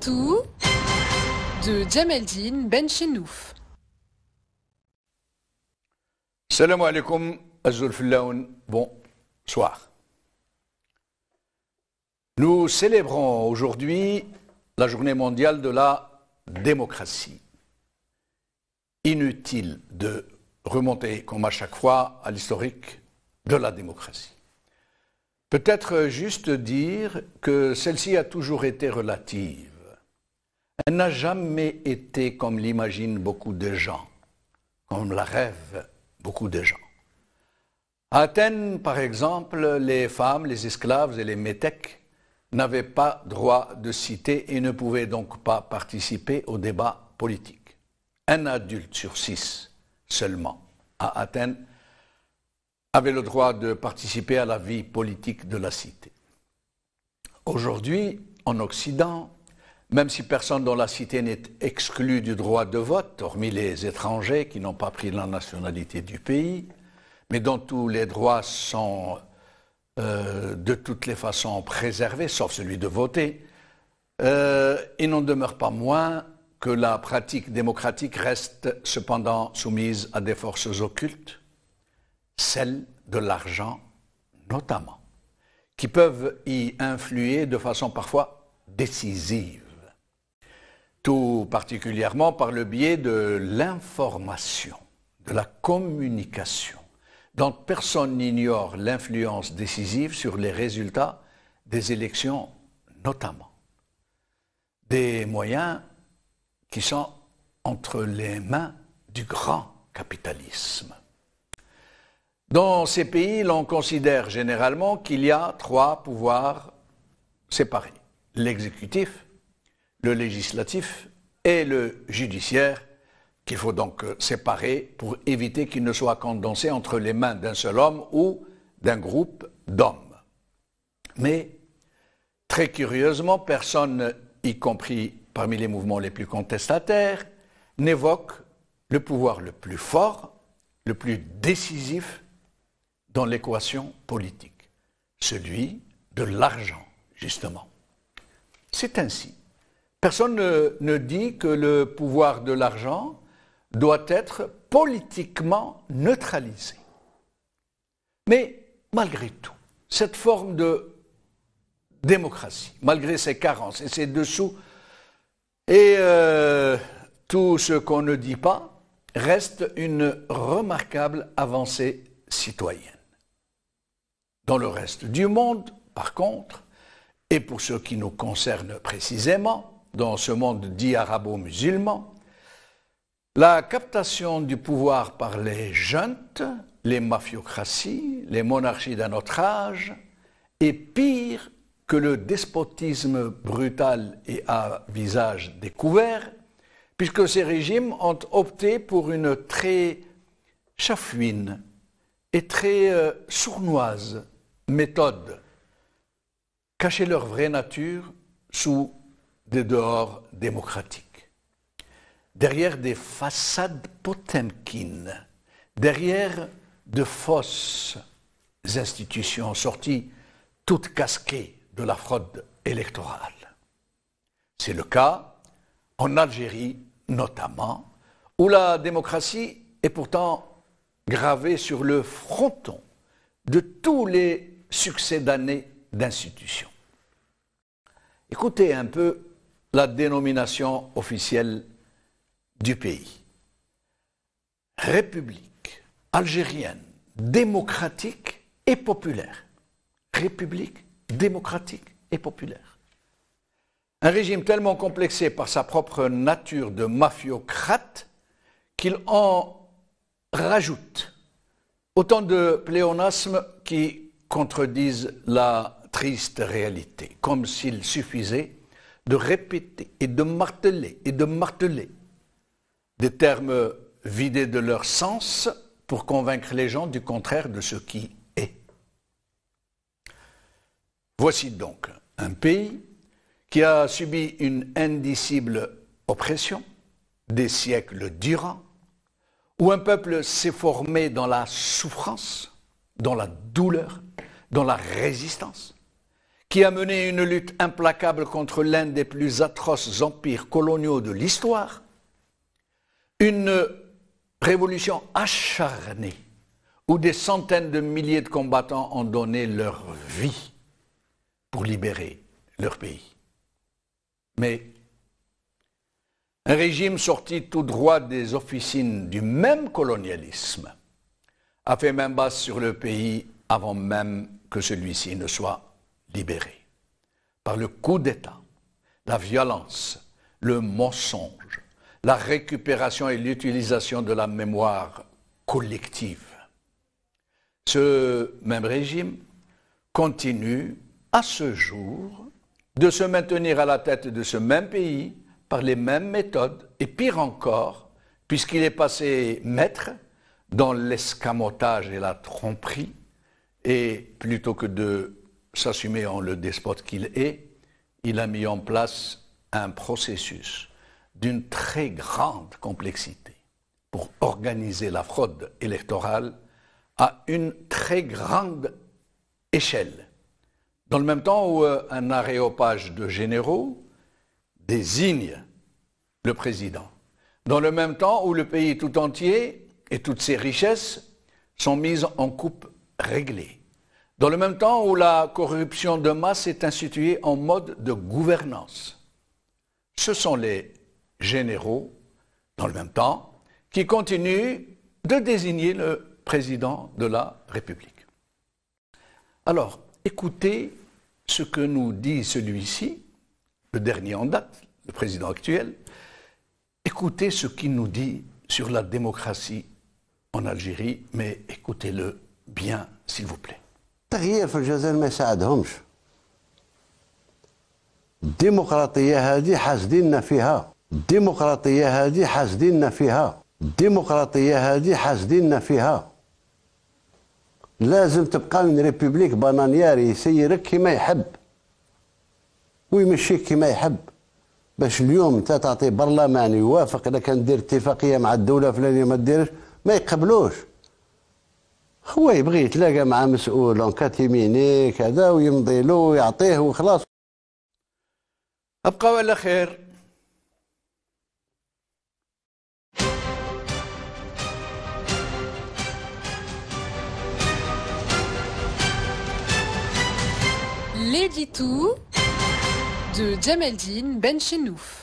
tout de Ben Chenouf. Salam alaikum, bonsoir. Nous célébrons aujourd'hui la journée mondiale de la démocratie. Inutile de remonter, comme à chaque fois, à l'historique de la démocratie. Peut-être juste dire que celle-ci a toujours été relative. Elle n'a jamais été comme l'imaginent beaucoup de gens, comme la rêvent beaucoup de gens. À Athènes, par exemple, les femmes, les esclaves et les métèques n'avaient pas droit de citer et ne pouvaient donc pas participer au débat politique. Un adulte sur six seulement à Athènes avait le droit de participer à la vie politique de la cité. Aujourd'hui, en Occident, même si personne dans la cité n'est exclu du droit de vote, hormis les étrangers qui n'ont pas pris la nationalité du pays, mais dont tous les droits sont euh, de toutes les façons préservés, sauf celui de voter, euh, il n'en demeure pas moins que la pratique démocratique reste cependant soumise à des forces occultes celles de l'argent notamment, qui peuvent y influer de façon parfois décisive, tout particulièrement par le biais de l'information, de la communication, dont personne n'ignore l'influence décisive sur les résultats des élections notamment. Des moyens qui sont entre les mains du grand capitalisme. Dans ces pays, l'on considère généralement qu'il y a trois pouvoirs séparés. L'exécutif, le législatif et le judiciaire, qu'il faut donc séparer pour éviter qu'ils ne soient condensés entre les mains d'un seul homme ou d'un groupe d'hommes. Mais, très curieusement, personne, y compris parmi les mouvements les plus contestataires, n'évoque le pouvoir le plus fort, le plus décisif dans l'équation politique, celui de l'argent, justement. C'est ainsi. Personne ne, dit que le pouvoir de l'argent doit être politiquement neutralisé. Mais malgré tout, cette forme de démocratie, malgré ses carences et ses dessous, et euh, tout ce qu'on ne dit pas, reste une remarquable avancée citoyenne. Dans le reste du monde, par contre, et pour ce qui nous concerne précisément, dans ce monde dit arabo-musulman, la captation du pouvoir par les jeunes, les mafiocraties, les monarchies d'un autre âge est pire que le despotisme brutal et à visage découvert, puisque ces régimes ont opté pour une très chafouine et très euh, sournoise méthode. Cacher leur vraie nature sous des dehors démocratiques. Derrière des façades potemkines, derrière de fausses institutions sorties toutes casquées de la fraude électorale. C'est le cas en Algérie notamment, où la démocratie est pourtant gravée sur le fronton de tous les succès d'années d'institution. Écoutez un peu la dénomination officielle du pays. République algérienne, démocratique et populaire. République démocratique et populaire. Un régime tellement complexé par sa propre nature de mafiocrate qu'il en rajoute autant de pléonasmes qui contredisent la triste réalité, comme s'il suffisait de répéter et de marteler et de marteler des termes vidés de leur sens pour convaincre les gens du contraire de ce qui est. Voici donc un pays qui a subi une indicible oppression des siècles durant, où un peuple s'est formé dans la souffrance, dans la douleur, dans la résistance, qui a mené une lutte implacable contre l'un des plus atroces empires coloniaux de l'histoire, une révolution acharnée où des centaines de milliers de combattants ont donné leur vie pour libérer leur pays. Mais un régime sorti tout droit des officines du même colonialisme a fait main basse sur le pays avant même que celui-ci ne soit libéré. Par le coup d'État, la violence, le mensonge, la récupération et l'utilisation de la mémoire collective. Ce même régime continue à ce jour de se maintenir à la tête de ce même pays par les mêmes méthodes et pire encore, puisqu'il est passé maître dans l'escamotage et la tromperie, et plutôt que de s'assumer en le despote qu'il est, il a mis en place un processus d'une très grande complexité pour organiser la fraude électorale à une très grande échelle. Dans le même temps où euh, un aréopage de généraux désigne le président, dans le même temps où le pays tout entier et toutes ces richesses sont mises en coupe réglée. Dans le même temps où la corruption de masse est instituée en mode de gouvernance, ce sont les généraux, dans le même temps, qui continuent de désigner le président de la République. Alors, écoutez ce que nous dit celui-ci, le dernier en date, le président actuel, écoutez ce qu'il nous dit sur la démocratie en Algérie, mais écoutez-le bien, s'il vous plaît. التغيير في الجزائر ما يساعدهمش الديمقراطية هذه حاسديننا فيها الديمقراطية هذه حاسديننا فيها الديمقراطية هذه حاسديننا فيها لازم تبقى من ريبوبليك بانانياري يسيرك كما يحب ويمشيك كما يحب باش اليوم انت تعطي برلمان يوافق لك ندير دير اتفاقيه مع الدوله فلانيه ما ديرش ما يقبلوش هو يبغي يتلاقى مع مسؤول انكات كذا ويمضي له ويعطيه وخلاص ابقوا على خير L'édito de بن شنوف